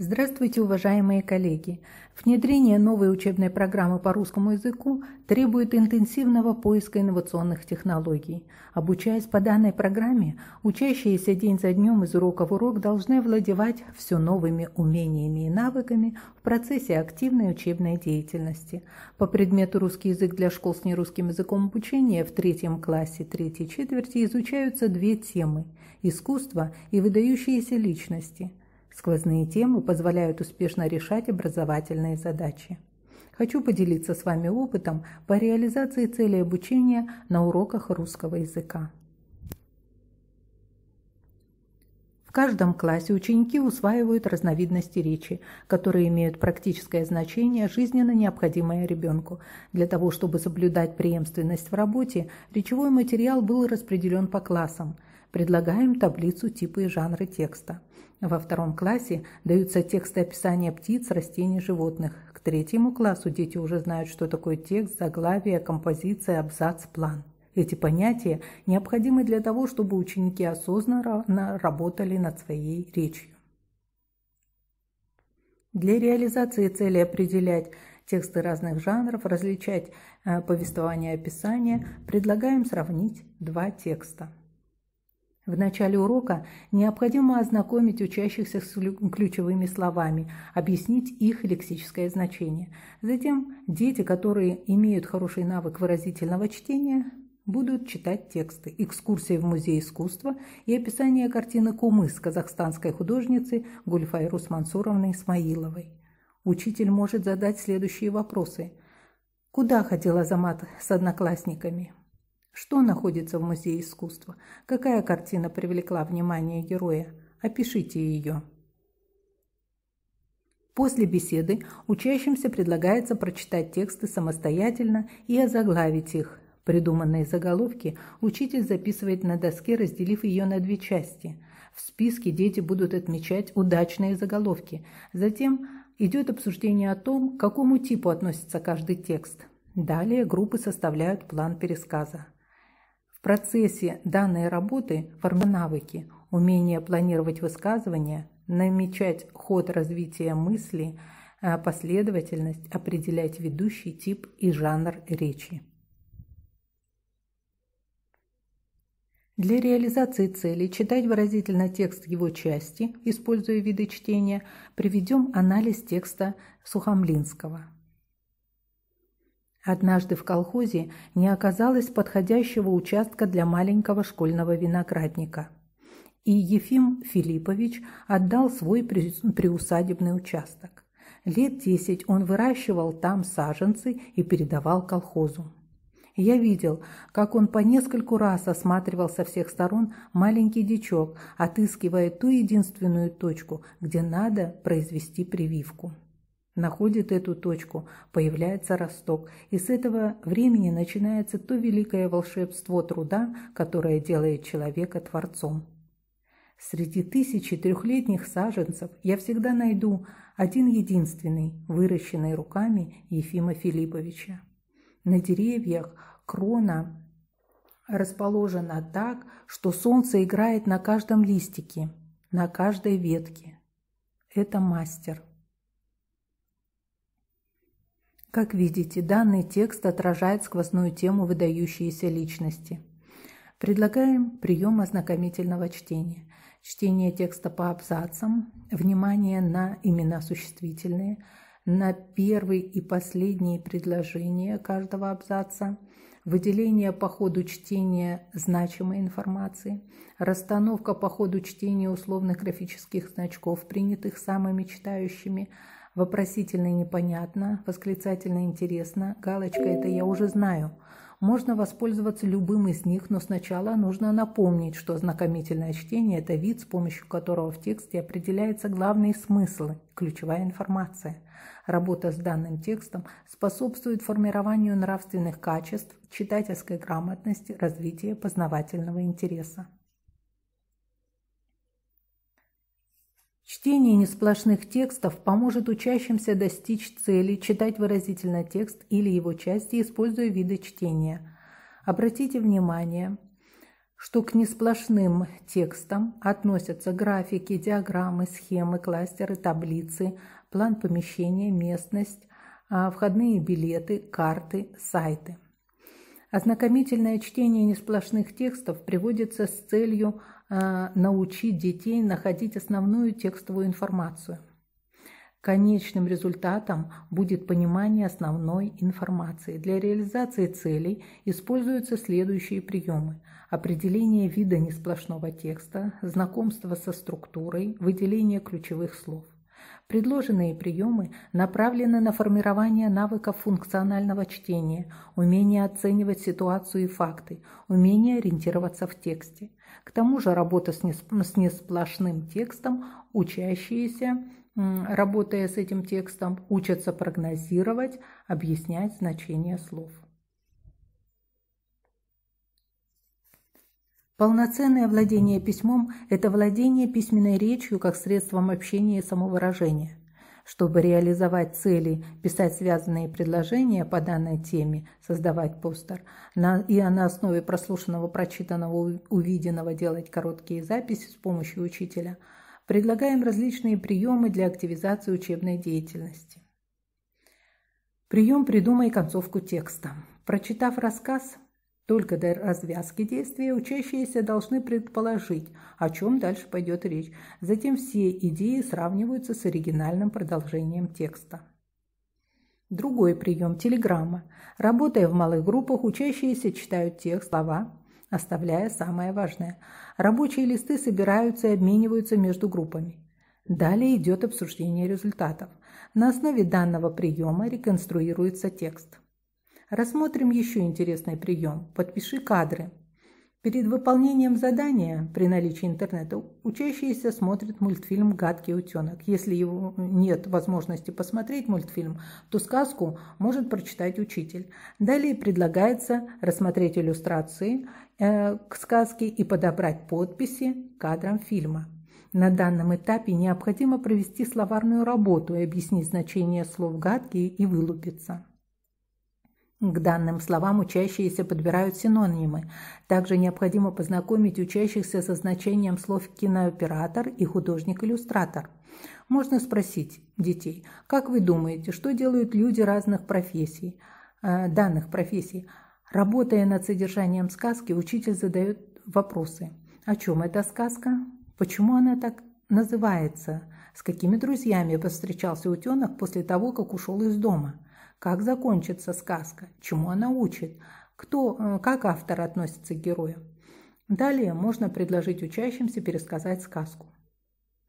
Здравствуйте, уважаемые коллеги! Внедрение новой учебной программы по русскому языку требует интенсивного поиска инновационных технологий. Обучаясь по данной программе, учащиеся день за днем из урока в урок должны владевать все новыми умениями и навыками в процессе активной учебной деятельности. По предмету русский язык для школ с нерусским языком обучения в третьем классе третьей четверти изучаются две темы – искусство и выдающиеся личности – Сквозные темы позволяют успешно решать образовательные задачи. Хочу поделиться с вами опытом по реализации целей обучения на уроках русского языка. В каждом классе ученики усваивают разновидности речи, которые имеют практическое значение, жизненно необходимое ребенку. Для того, чтобы соблюдать преемственность в работе, речевой материал был распределен по классам – Предлагаем таблицу типа и жанры текста. Во втором классе даются тексты описания птиц, растений, животных. К третьему классу дети уже знают, что такое текст, заглавие, композиция, абзац, план. Эти понятия необходимы для того, чтобы ученики осознанно работали над своей речью. Для реализации цели определять тексты разных жанров, различать э, повествование и описание, предлагаем сравнить два текста. В начале урока необходимо ознакомить учащихся с ключевыми словами, объяснить их лексическое значение. Затем дети, которые имеют хороший навык выразительного чтения, будут читать тексты, экскурсии в Музей искусства и описание картины «Кумыс» казахстанской художницы Гульфайрус Мансуровны Исмаиловой. Учитель может задать следующие вопросы. Куда ходил замат с одноклассниками? Что находится в Музее искусства? Какая картина привлекла внимание героя? Опишите ее. После беседы учащимся предлагается прочитать тексты самостоятельно и озаглавить их. Придуманные заголовки учитель записывает на доске, разделив ее на две части. В списке дети будут отмечать удачные заголовки. Затем идет обсуждение о том, к какому типу относится каждый текст. Далее группы составляют план пересказа процессе данной работы формируются навыки, умение планировать высказывания, намечать ход развития мысли, а последовательность, определять ведущий тип и жанр речи. Для реализации цели читать выразительно текст его части, используя виды чтения, приведем анализ текста Сухомлинского. Однажды в колхозе не оказалось подходящего участка для маленького школьного виноградника. И Ефим Филиппович отдал свой приусадебный участок. Лет десять он выращивал там саженцы и передавал колхозу. Я видел, как он по нескольку раз осматривал со всех сторон маленький дичок, отыскивая ту единственную точку, где надо произвести прививку находит эту точку, появляется росток, и с этого времени начинается то великое волшебство труда, которое делает человека творцом. Среди тысячи трехлетних саженцев я всегда найду один единственный, выращенный руками Ефима Филипповича. На деревьях крона расположена так, что солнце играет на каждом листике, на каждой ветке. Это мастер. Как видите, данный текст отражает сквозную тему выдающиеся личности. Предлагаем прием ознакомительного чтения. Чтение текста по абзацам, внимание на имена существительные, на первые и последние предложения каждого абзаца, выделение по ходу чтения значимой информации, расстановка по ходу чтения условных графических значков, принятых самыми читающими – Вопросительно непонятно, восклицательно интересно. Галочка это я уже знаю. Можно воспользоваться любым из них, но сначала нужно напомнить, что ознакомительное чтение – это вид, с помощью которого в тексте определяются главные смыслы, ключевая информация. Работа с данным текстом способствует формированию нравственных качеств, читательской грамотности, развитию познавательного интереса. Чтение несплошных текстов поможет учащимся достичь цели, читать выразительно текст или его части, используя виды чтения. Обратите внимание, что к несплошным текстам относятся графики, диаграммы, схемы, кластеры, таблицы, план помещения, местность, а, входные билеты, карты, сайты. Ознакомительное чтение несплошных текстов приводится с целью э, научить детей находить основную текстовую информацию. Конечным результатом будет понимание основной информации. Для реализации целей используются следующие приемы. Определение вида несплошного текста, знакомство со структурой, выделение ключевых слов. Предложенные приемы направлены на формирование навыков функционального чтения, умение оценивать ситуацию и факты, умение ориентироваться в тексте. К тому же работа с несплошным текстом, учащиеся, работая с этим текстом, учатся прогнозировать, объяснять значение слов. Полноценное владение письмом – это владение письменной речью как средством общения и самовыражения. Чтобы реализовать цели, писать связанные предложения по данной теме, создавать постер, на, и на основе прослушанного, прочитанного, увиденного делать короткие записи с помощью учителя, предлагаем различные приемы для активизации учебной деятельности. Прием «Придумай концовку текста». Прочитав рассказ – только до развязки действия учащиеся должны предположить, о чем дальше пойдет речь. Затем все идеи сравниваются с оригинальным продолжением текста. Другой прием – телеграмма. Работая в малых группах, учащиеся читают тех слова, оставляя самое важное. Рабочие листы собираются и обмениваются между группами. Далее идет обсуждение результатов. На основе данного приема реконструируется текст. Рассмотрим еще интересный прием. Подпиши кадры. Перед выполнением задания при наличии интернета учащиеся смотрят мультфильм «Гадкий утенок». Если его нет возможности посмотреть мультфильм, то сказку может прочитать учитель. Далее предлагается рассмотреть иллюстрации э, к сказке и подобрать подписи кадрам фильма. На данном этапе необходимо провести словарную работу и объяснить значение слов «гадкий» и «вылупиться». К данным словам учащиеся подбирают синонимы. Также необходимо познакомить учащихся со значением слов «кинооператор» и «художник-иллюстратор». Можно спросить детей, как вы думаете, что делают люди разных профессий, э, данных профессий? Работая над содержанием сказки, учитель задает вопросы. О чем эта сказка? Почему она так называется? С какими друзьями повстречался утенок после того, как ушел из дома? Как закончится сказка? Чему она учит? Кто, э, как автор относится к герою? Далее можно предложить учащимся пересказать сказку.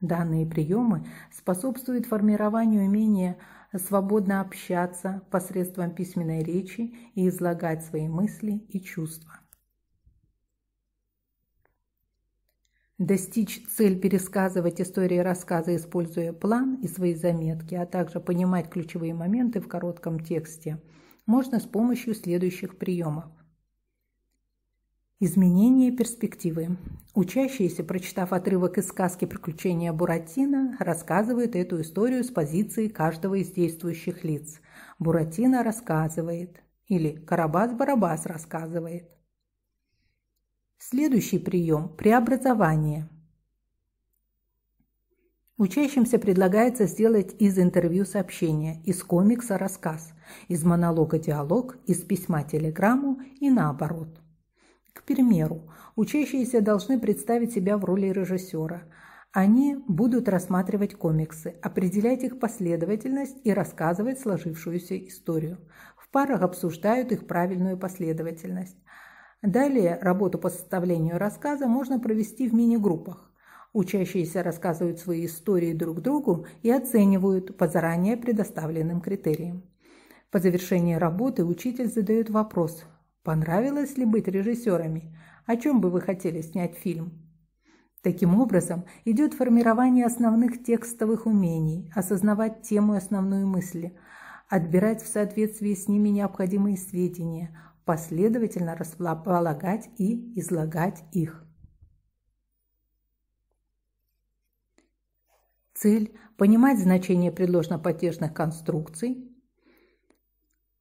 Данные приемы способствуют формированию умения свободно общаться посредством письменной речи и излагать свои мысли и чувства. Достичь цель пересказывать истории рассказа, используя план и свои заметки, а также понимать ключевые моменты в коротком тексте, можно с помощью следующих приемов. Изменение перспективы. Учащиеся, прочитав отрывок из сказки «Приключения Буратино», рассказывают эту историю с позиции каждого из действующих лиц. Буратино рассказывает. Или Карабас-Барабас рассказывает. Следующий прием – преобразование. Учащимся предлагается сделать из интервью сообщение, из комикса рассказ, из монолога диалог, из письма телеграмму и наоборот. К примеру, учащиеся должны представить себя в роли режиссера. Они будут рассматривать комиксы, определять их последовательность и рассказывать сложившуюся историю. В парах обсуждают их правильную последовательность. Далее работу по составлению рассказа можно провести в мини-группах. Учащиеся рассказывают свои истории друг другу и оценивают по заранее предоставленным критериям. По завершении работы учитель задает вопрос «Понравилось ли быть режиссерами? О чем бы вы хотели снять фильм?» Таким образом, идет формирование основных текстовых умений, осознавать тему и основную мысль, отбирать в соответствии с ними необходимые сведения, последовательно располагать и излагать их. Цель – понимать значение предложно-потешных конструкций –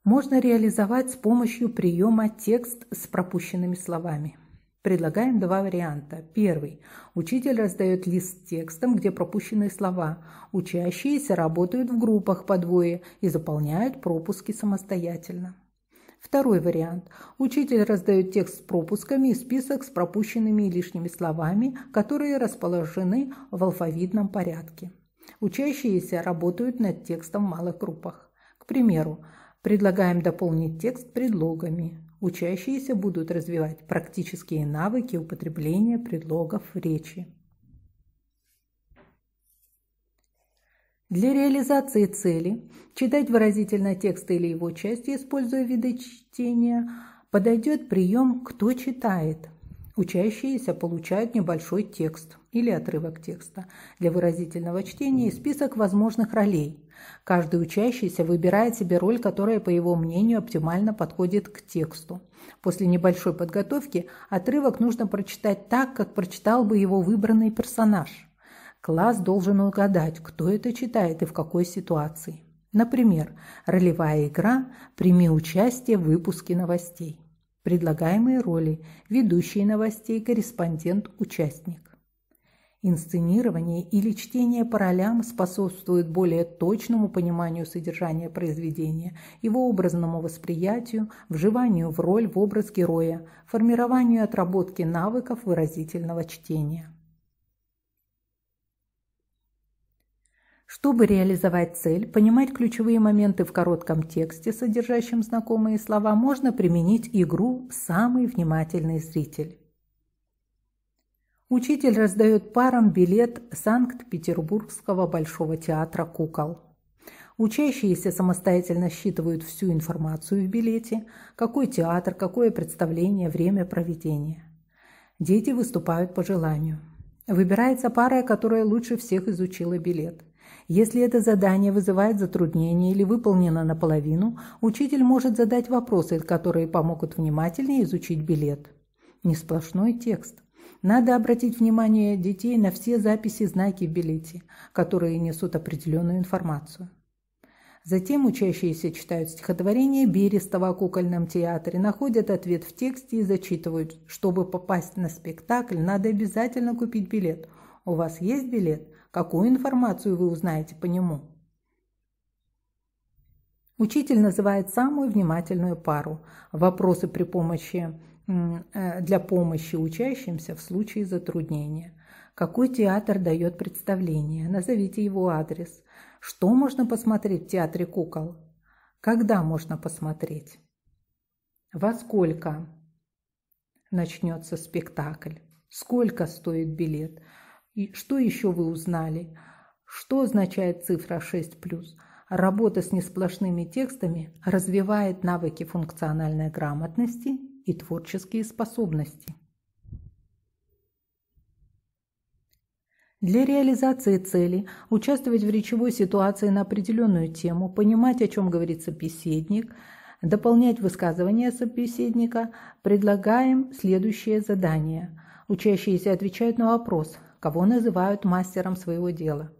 можно реализовать с помощью приема текст с пропущенными словами. Предлагаем два варианта. Первый. Учитель раздает лист текстом, где пропущенные слова. Учащиеся работают в группах по двое и заполняют пропуски самостоятельно. Второй вариант. Учитель раздает текст с пропусками и список с пропущенными и лишними словами, которые расположены в алфавитном порядке. Учащиеся работают над текстом в малых группах. К примеру, предлагаем дополнить текст предлогами. Учащиеся будут развивать практические навыки употребления предлогов в речи. Для реализации цели читать выразительно текст или его части, используя виды чтения, подойдет прием «Кто читает?». Учащиеся получают небольшой текст или отрывок текста для выразительного чтения и список возможных ролей. Каждый учащийся выбирает себе роль, которая, по его мнению, оптимально подходит к тексту. После небольшой подготовки отрывок нужно прочитать так, как прочитал бы его выбранный персонаж. Класс должен угадать, кто это читает и в какой ситуации. Например, ролевая игра «Прими участие в выпуске новостей». Предлагаемые роли – ведущий новостей, корреспондент, участник. Инсценирование или чтение по ролям способствует более точному пониманию содержания произведения, его образному восприятию, вживанию в роль в образ героя, формированию и отработке навыков выразительного чтения. Чтобы реализовать цель, понимать ключевые моменты в коротком тексте, содержащем знакомые слова, можно применить игру «Самый внимательный зритель». Учитель раздает парам билет Санкт-Петербургского Большого театра кукол. Учащиеся самостоятельно считывают всю информацию в билете, какой театр, какое представление, время проведения. Дети выступают по желанию. Выбирается пара, которая лучше всех изучила билет – если это задание вызывает затруднение или выполнено наполовину, учитель может задать вопросы, которые помогут внимательнее изучить билет. Не сплошной текст. Надо обратить внимание детей на все записи знаки в билете, которые несут определенную информацию. Затем учащиеся читают стихотворение Берестова о кукольном театре, находят ответ в тексте и зачитывают. Чтобы попасть на спектакль, надо обязательно купить билет. У вас есть билет? Какую информацию вы узнаете по нему? Учитель называет самую внимательную пару. Вопросы при помощи, э, для помощи учащимся в случае затруднения. Какой театр дает представление? Назовите его адрес. Что можно посмотреть в театре кукол? Когда можно посмотреть? Во сколько начнется спектакль? Сколько стоит билет? И что еще вы узнали? Что означает цифра 6+. Работа с несплошными текстами развивает навыки функциональной грамотности и творческие способности. Для реализации цели участвовать в речевой ситуации на определенную тему, понимать, о чем говорит собеседник, дополнять высказывания собеседника, предлагаем следующее задание. Учащиеся отвечают на вопрос кого называют мастером своего дела.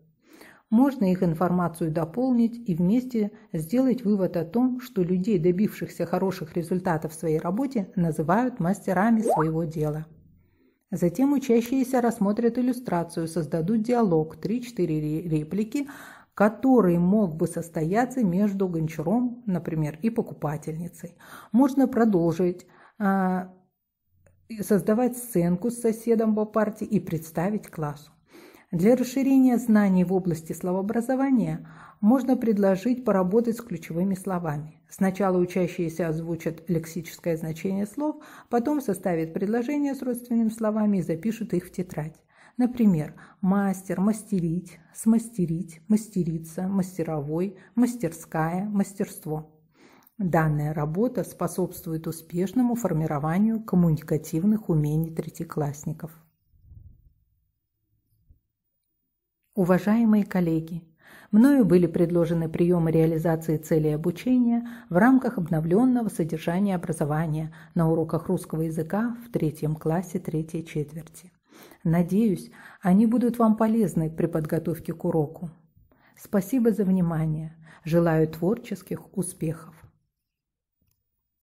Можно их информацию дополнить и вместе сделать вывод о том, что людей, добившихся хороших результатов в своей работе, называют мастерами своего дела. Затем учащиеся рассмотрят иллюстрацию, создадут диалог, 3-4 реплики, который мог бы состояться между гончаром, например, и покупательницей. Можно продолжить а, создавать сценку с соседом по парте и представить классу. Для расширения знаний в области словообразования можно предложить поработать с ключевыми словами. Сначала учащиеся озвучат лексическое значение слов, потом составят предложения с родственными словами и запишут их в тетрадь. Например, мастер, мастерить, смастерить, мастерица, мастеровой, мастерская, мастерство. Данная работа способствует успешному формированию коммуникативных умений третьеклассников. Уважаемые коллеги, мною были предложены приемы реализации целей обучения в рамках обновленного содержания образования на уроках русского языка в третьем классе третьей четверти. Надеюсь, они будут вам полезны при подготовке к уроку. Спасибо за внимание. Желаю творческих успехов.